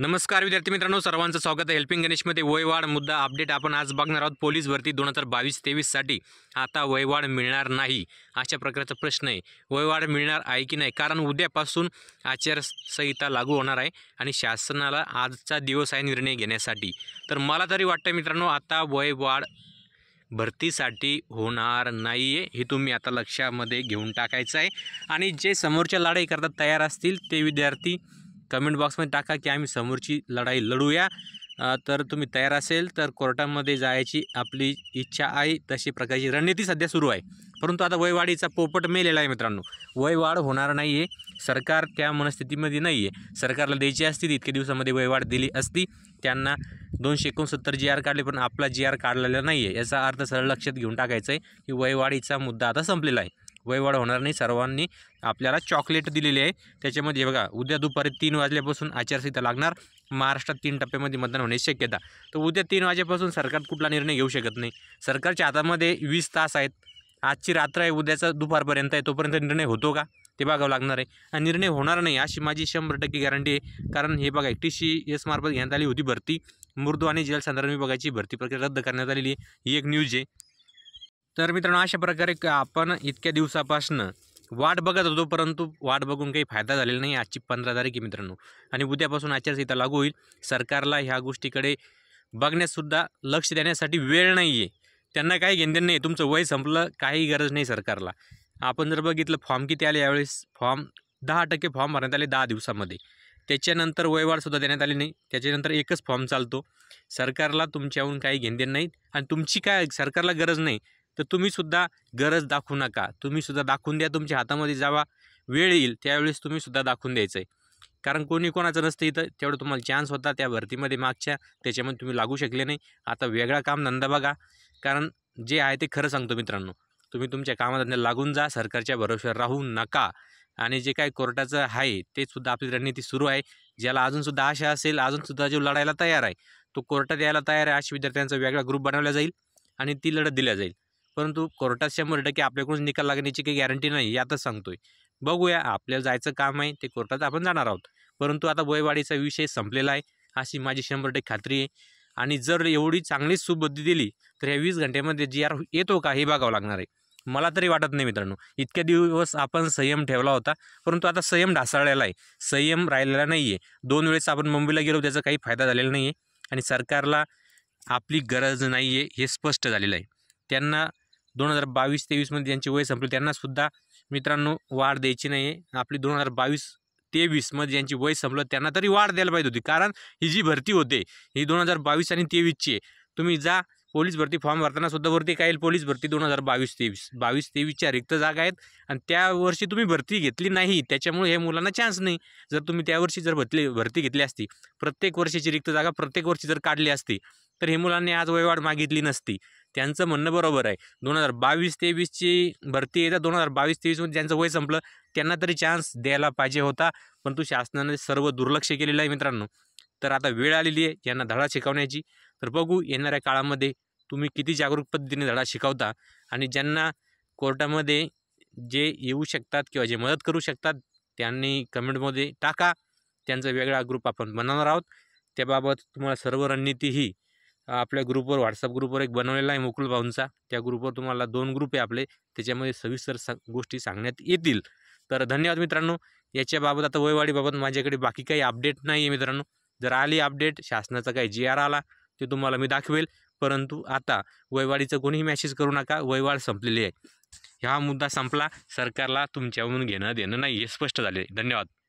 नमस्कार विद्यार्थी मित्रांनो सर्वांचं स्वागत आहे हेल्पिंग गणेशमध्ये वयवाढ मुद्दा अपडेट आपण आज बघणार आहोत पोलीस भरती दोन हजार बावीस तेवीससाठी आता वयवाढ मिळणार नाही अशा प्रकारचा प्रश्न आहे वयवाढ मिळणार आहे की नाही कारण उद्यापासून आचारसंहिता लागू होणार आहे आणि शासनाला आजचा दिवस आहे निर्णय घेण्यासाठी तर मला तरी वाटतं मित्रांनो आता वयवाढ भरतीसाठी होणार नाही आहे हे तुम्ही आता लक्षामध्ये घेऊन टाकायचं आहे आणि जे समोरच्या लढाई करता तयार असतील ते विद्यार्थी कमेंट बॉक्समध्ये टाका की आम्ही समोरची लढाई लढूया तर तुम्ही तयार असेल तर कोर्टामध्ये जायची आपली इच्छा आहे तशी प्रकारची रणनीती सध्या सुरू आहे परंतु आता वयवाढीचा पोपट मेलेला आहे मित्रांनो वयवाढ होणार नाही आहे सरकार त्या मनस्थितीमध्ये नाही आहे सरकारला द्यायची असती इतक्या दिवसामध्ये वयवाढ दिली असती त्यांना दोनशे एकोणसत्तर जी आर काढले पण आपला जी आर काढलेला नाही आहे याचा अर्थ सरळ लक्षात घेऊन टाकायचा आहे की वयवाढीचा मुद्दा आता संपलेला आहे वयवाढ होणार नाही सर्वांनी आपल्याला चॉकलेट दिलेली आहे त्याच्यामध्ये बघा उद्या दुपारी तीन वाजल्यापासून आचारसंहिता लागणार महाराष्ट्रात तीन टप्प्यामध्ये मतदान होण्याची शक्यता तर उद्या तीन वाजेपासून सरकार कुठला निर्णय घेऊ शकत नाही सरकारच्या हातामध्ये वीस तास आहेत आजची रात्र आहे उद्याचा दुपारपर्यंत आहे तोपर्यंत निर्णय होतो का ते बघावं लागणार आहे आणि निर्णय होणार नाही अशी माझी शंभर टक्के गॅरंटी आहे कारण हे बघा टी सी मार्फत घेण्यात आली होती भरती मृदू आणि जलसंदर्भी विभागाची भरती प्रक्रिया रद्द करण्यात आलेली ही एक न्यूज आहे तर मित्रांनो अशा प्रकारे आपण इतक्या दिवसापासनं वाट बघत होतो परंतु वाट बघून काही फायदा झालेला नाही आजची पंधरा तारीख आहे मित्रांनो आणि उद्यापासून आचारसंहिता लागू होईल सरकारला ह्या गोष्टीकडे बघण्यासुद्धा लक्ष देण्यासाठी वेळ नाही आहे त्यांना काही घेणं नाही तुमचं वय संपलं काही गरज नाही सरकारला आपण जर बघितलं फॉर्म किती आले यावेळेस फॉर्म दहा टक्के फॉर्म भरण्यात आले दहा दिवसामध्ये त्याच्यानंतर वयवाढसुद्धा देण्यात आली नाही त्याच्यानंतर एकच फॉर्म चालतो सरकारला तुमच्याहून काही घेणं नाहीत आणि तुमची काय सरकारला गरज नाही तर तुम्हीसुद्धा गरज दाखवू नका तुम्हीसुद्धा दाखवून द्या तुमच्या हातामध्ये जावा वेळ येईल त्यावेळेस तुम्हीसुद्धा दाखवून द्यायचं आहे कारण कोणी कोणाचं नसतं इथं तेवढं तुम्हाला चान्स होता त्या भरतीमध्ये मागच्या त्याच्यामध्ये तुम्ही लागू शकले नाही आता वेगळा काम धंदा बघा कारण जे आहे ते खरं सांगतो मित्रांनो तुम्ही तुमच्या कामाधंद्या लागून जा सरकारच्या भरोश्यावर राहू नका आणि जे काय कोर्टाचं आहे ते सुद्धा आपली रणनीती सुरू आहे ज्याला अजूनसुद्धा आशा असेल अजूनसुद्धा जो लढायला तयार आहे तो कोर्टात यायला तयार आहे अशा विद्यार्थ्यांचा वेगळा ग्रुप बनवला जाईल आणि ती लढत दिल्या जाईल परंतु कोर्टात शंभर टक्के आपल्याकडून निकाल लागण्याची काही गॅरंटी नाही यातच सांगतोय बघूया आपल्याला जायचं काम आहे ते कोर्टात आपण जाणार आहोत परंतु आता बोयवाडीचा विषय संपलेला आहे अशी माझी शंभर टक्के खात्री आहे आणि जर एवढी चांगलीच सुबुद्धी दिली तर ह्या वीस घंट्यामध्ये जी आर येतो का हे बघावं लागणार आहे मला तरी वाटत नाही मित्रांनो इतक्या दिवस आपण संयम ठेवला होता परंतु आता संयम ढासळलेला आहे संयम राहिलेला नाही आहे दोन वेळेस आपण मुंबईला गेलो त्याचा काही फायदा झालेला नाही आहे आणि सरकारला आपली गरज नाही आहे हे स्पष्ट झालेलं आहे त्यांना दोन हजार बावीस तेवीसमध्ये ज्यांची वय संपली त्यांनासुद्धा मित्रांनो वाढ द्यायची नाही आहे आपली दोन हजार बावीस तेवीसमध्ये ज्यांची वय संपलं त्यांना तरी वाढ द्यायला पाहिजे होती कारण ही जी भरती होते ही दोन हजार बावीस आणि तेवीसची आहे तुम्ही जा पोलीस भरती फॉर्म भरताना सुद्धा वरती काय पोलीस भरती दोन हजार बावीस तेवीस बावीस तेवीसच्या रिक्त जागा आहेत आणि त्या वर्षी तुम्ही भरती घेतली नाही त्याच्यामुळे हे मुलांना चान्स नाही जर तुम्ही त्या वर्षी जर भरती भरती घेतली असती प्रत्येक वर्षीची रिक्त जागा प्रत्येक वर्षी जर काढली असती तर हे मुलांनी आज वयवाढ मागितली नसती त्यांचं म्हणणं बरोबर आहे दोन हजार बावीस तेवीसची भरती येतात दोन हजार बावीस तेवीसमध्ये ज्यांचं वय संपलं त्यांना तरी चान्स द्यायला पाहिजे होता परंतु शासनाने सर्व दुर्लक्ष केलेलं आहे मित्रांनो तर आता वेळ आलेली आहे यांना धडा शिकवण्याची तर बघू येणाऱ्या काळामध्ये तुम्ही किती जागरूक पद्धतीने धडा शिकवता आणि ज्यांना कोर्टामध्ये जे येऊ शकतात किंवा जे मदत करू शकतात त्यांनी कमेंटमध्ये टाका त्यांचा वेगळा ग्रुप आपण बनवणार आहोत त्याबाबत तुम्हाला सर्व रणनीती ही आपल्या ग्रुपवर व्हॉट्सअप ग्रुपवर एक बनवलेला आहे मुकुल भाऊंचा त्या ग्रुपवर तुम्हाला दोन ग्रुप आहे आपले त्याच्यामध्ये सविस्तर सा गोष्टी सांगण्यात येतील तर धन्यवाद मित्रांनो याच्याबाबत आता वयवाढीबाबत माझ्याकडे बाकी काही अपडेट नाही आहे मित्रांनो जर आली अपडेट शासनाचा काही जी आर आला ते तुम्हाला मी दाखवेल परंतु आता वयवाडीचं कोणीही मॅसेज करू नका वयवाढ संपलेली आहे हा मुद्दा संपला सरकारला तुमच्यावरून घेणं देणं नाही हे स्पष्ट झाले धन्यवाद